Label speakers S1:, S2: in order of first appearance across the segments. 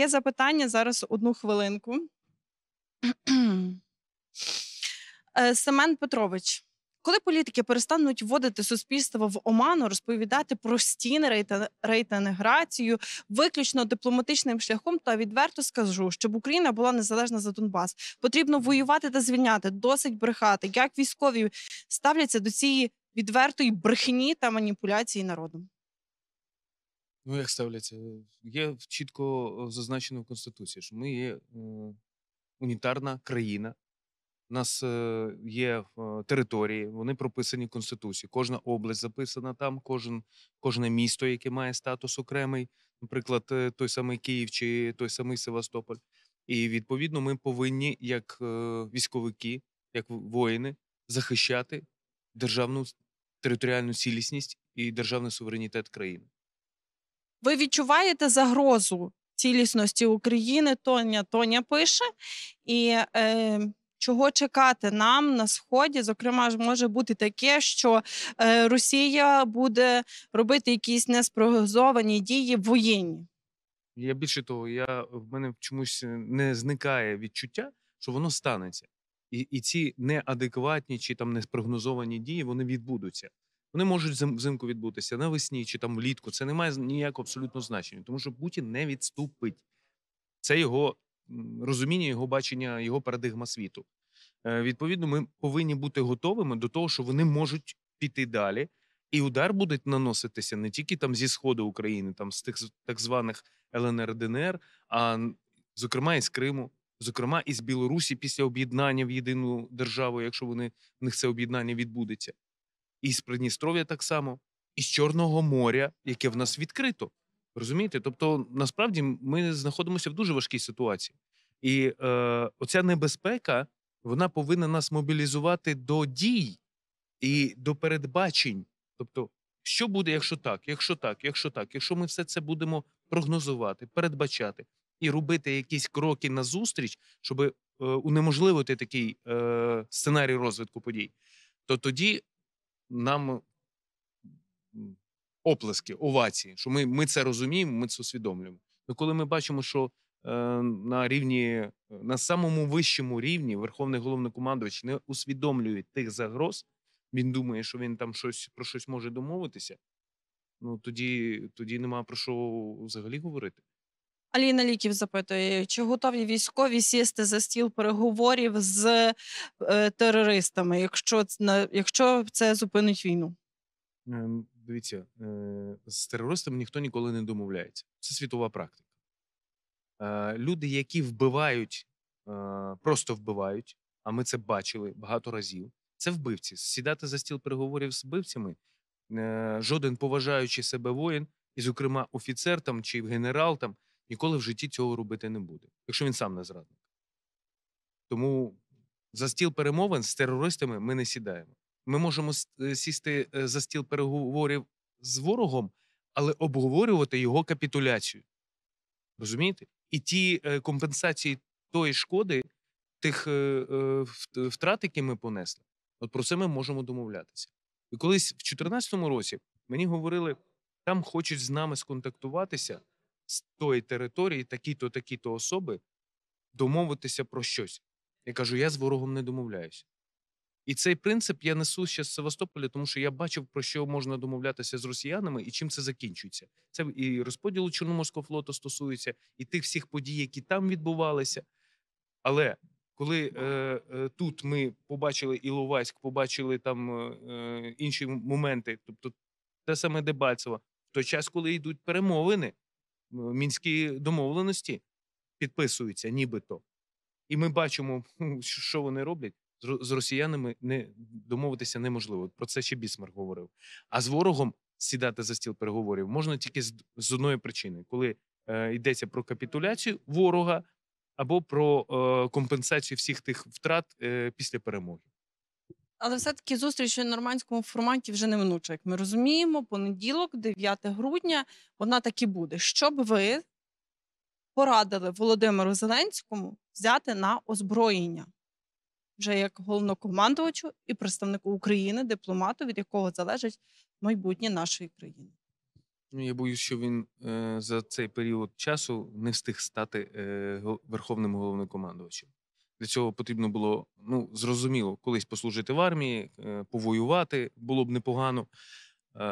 S1: Є запитання зараз одну хвилинку. Е, Семен Петрович, коли політики перестануть вводити суспільство в оману, розповідати про стіни рейтинграцію виключно дипломатичним шляхом, то відверто скажу, щоб Україна була незалежна за Донбас. Потрібно воювати та звільняти, досить брехати. Як військові ставляться до цієї відвертої брехні та маніпуляції народом?
S2: Ну, як ставляться? Є чітко зазначено в Конституції, що ми є е, унітарна країна. У нас е, є е, території, вони прописані в Конституції. Кожна область записана там, кожен, кожне місто, яке має статус окремий, наприклад, той самий Київ чи той самий Севастополь. І відповідно ми повинні, як військовики, як воїни, захищати державну територіальну цілісність і державний суверенітет країни.
S1: Ви відчуваєте загрозу цілісності України? Тоня Тоня пише. І е, чого чекати нам на сході? Зокрема, ж може бути таке, що е, Росія буде робити якісь неспрогнозовані дії в воєнні.
S2: Я більше того, я в мене чомусь не зникає відчуття, що воно станеться, і і ці неадекватні чи там неспрогнозовані дії вони відбудуться. Вони можуть взимку відбутися навесні чи там влітку. Це не має ніякого абсолютно значення, тому що Путін не відступить. Це його розуміння, його бачення, його парадигма світу. Е, відповідно, ми повинні бути готовими до того, що вони можуть піти далі, і удар буде наноситися не тільки там зі сходу України, там з тих так званих ЛНР ДНР, а зокрема із Криму, зокрема із Білорусі після об'єднання в єдину державу, якщо вони в них це об'єднання відбудеться і з Придністров'я так само, і з Чорного моря, яке в нас відкрито. Розумієте? Тобто, насправді ми знаходимося в дуже важкій ситуації. І е, оця небезпека вона повинна нас мобілізувати до дій і до передбачень. Тобто, що буде, якщо так, якщо так, якщо так, якщо ми все це будемо прогнозувати, передбачати і робити якісь кроки назустріч, щоб е, унеможливити такий е, сценарій розвитку подій, то тоді нам оплески, овації, що ми ми це розуміємо, ми це усвідомлюємо. Ну, коли ми бачимо, що е, на рівні е, на самому вищому рівні Верховний головнокомандувач не усвідомлює тих загроз, він думає, що він там щось про щось може домовитися. Ну тоді, тоді нема про що взагалі говорити.
S1: Аліна Ліків запитує, чи готові військові сісти за стіл переговорів з е, терористами, якщо на якщо це зупинить війну?
S2: Ем, дивіться, е, з терористами ніхто ніколи не домовляється. Це світова практика. Е, люди, які вбивають, е, просто вбивають, а ми це бачили багато разів. Це вбивці. Сідати за стіл переговорів з вбивцями, е, жоден поважаючи себе воїн, і, зокрема, офіцер там чи генерал там ніколи в житті цього робити не буде, якщо він сам не зрадник. Тому за стіл перемовин з терористами ми не сідаємо. Ми можемо е, сісти е, за стіл переговорів з ворогом, але обговорювати його капітуляцію. Розумієте? І ті е, компенсації тої шкоди, тих втрат, які ми понесли, от про це ми можемо домовлятися. І колись в 2014 році мені говорили, там хочуть з нами сконтактуватися з тої території такі-то, такі-то особи домовитися про щось. Я кажу, я з ворогом не домовляюся. І цей принцип я несу ще з Севастополя, тому що я бачив, про що можна домовлятися з росіянами і чим це закінчується. Це і розподілу Чорноморського флоту стосується, і тих всіх подій, які там відбувалися. Але коли е, е, тут ми побачили Іловайськ, побачили там е, е, інші моменти, тобто те саме Дебальцево, в той час, коли йдуть перемовини, мінські домовленості підписуються, нібито. І ми бачимо, що вони роблять. З росіянами не домовитися неможливо. Про це ще Бісмарк говорив. А з ворогом сідати за стіл переговорів можна тільки з, одної причини, коли е, йдеться про капітуляцію ворога або про е, компенсацію всіх тих втрат е, після перемоги.
S1: Але все-таки зустріч у нормандському форматі вже неминуча, як ми розуміємо, понеділок, 9 грудня, вона таки буде. Що б ви порадили Володимиру Зеленському взяти на озброєння вже як головнокомандувачу і представнику України, дипломату, від якого залежить майбутнє нашої
S2: країни? Ну, я боюсь, що він е, за цей період часу не встиг стати е, верховним головнокомандувачем. Для цього потрібно було ну зрозуміло, колись послужити в армії, е, повоювати було б непогано е,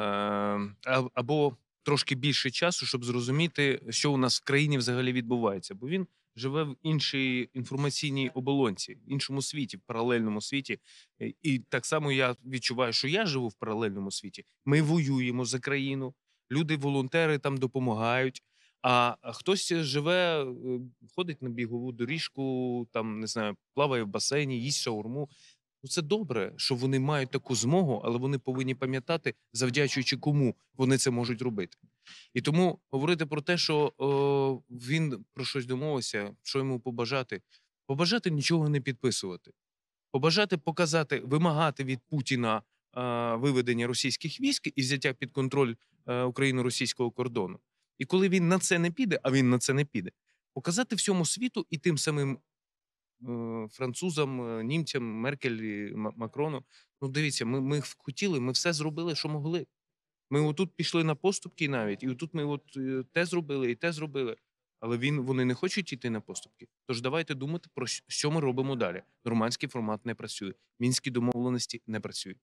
S2: або трошки більше часу, щоб зрозуміти, що у нас в країні взагалі відбувається, бо він живе в іншій інформаційній оболонці, в іншому світі, в паралельному світі. Е, і так само я відчуваю, що я живу в паралельному світі. Ми воюємо за країну. Люди, волонтери там допомагають. А хтось е, живе, е, ходить на бігову доріжку, там не знаю, плаває в басейні, їсть шаурму. Ну, це добре, що вони мають таку змогу, але вони повинні пам'ятати, завдячуючи кому вони це можуть робити. І тому говорити про те, що о, він про щось домовився, що йому побажати, побажати нічого не підписувати, побажати показати, вимагати від Путіна е, виведення російських військ і взяття під контроль е, україно-російського кордону. І коли він на це не піде, а він на це не піде, показати всьому світу і тим самим е, французам, е, німцям, Меркель, Макрону. Ну, дивіться, ми ми хотіли, ми все зробили, що могли. Ми отут пішли на поступки навіть, і отут ми от е, те зробили, і те зробили. Але він вони не хочуть йти на поступки. Тож давайте думати про що ми робимо далі. Нормандський формат не працює, мінські домовленості не працюють.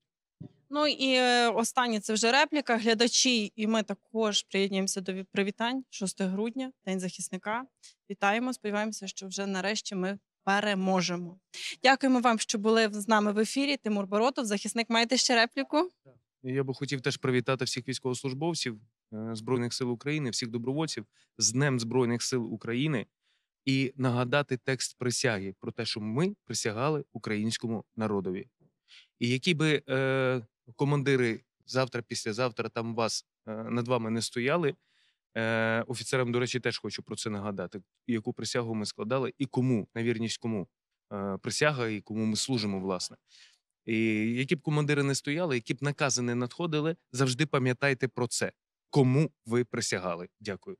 S1: Ну і е, останнє це вже репліка. Глядачі, і ми також приєднуємося до привітань 6 грудня, день захисника. Вітаємо! Сподіваємося, що вже нарешті ми переможемо. Дякуємо вам, що були з нами в ефірі. Тимур Боротов, захисник. Маєте ще репліку?
S2: Я би хотів теж привітати всіх військовослужбовців е, збройних сил України, всіх добровольців з Днем Збройних сил України і нагадати текст присяги про те, що ми присягали українському народові. І які би е, командири завтра, післязавтра там вас е, над вами не стояли. Е, офіцерам, до речі, теж хочу про це нагадати, яку присягу ми складали, і кому на вірність кому е, присяга, і кому ми служимо, власне. І які б командири не стояли, які б накази не надходили, завжди пам'ятайте про це, кому ви присягали. Дякую.